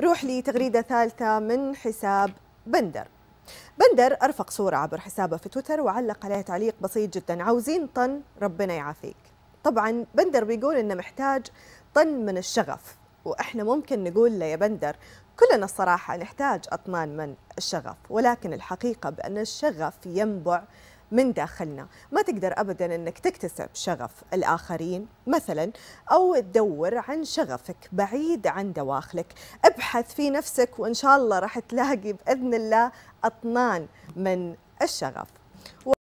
نروح لتغريدة ثالثة من حساب بندر بندر أرفق صورة عبر حسابه في تويتر وعلق عليها تعليق بسيط جدا عاوزين طن ربنا يعافيك طبعا بندر بيقول إنه محتاج طن من الشغف وإحنا ممكن نقول له يا بندر كلنا الصراحة نحتاج أطنان من الشغف ولكن الحقيقة بأن الشغف ينبع من داخلنا ما تقدر أبدا أنك تكتسب شغف الآخرين مثلا أو تدور عن شغفك بعيد عن دواخلك ابحث في نفسك وإن شاء الله راح تلاقي بإذن الله أطنان من الشغف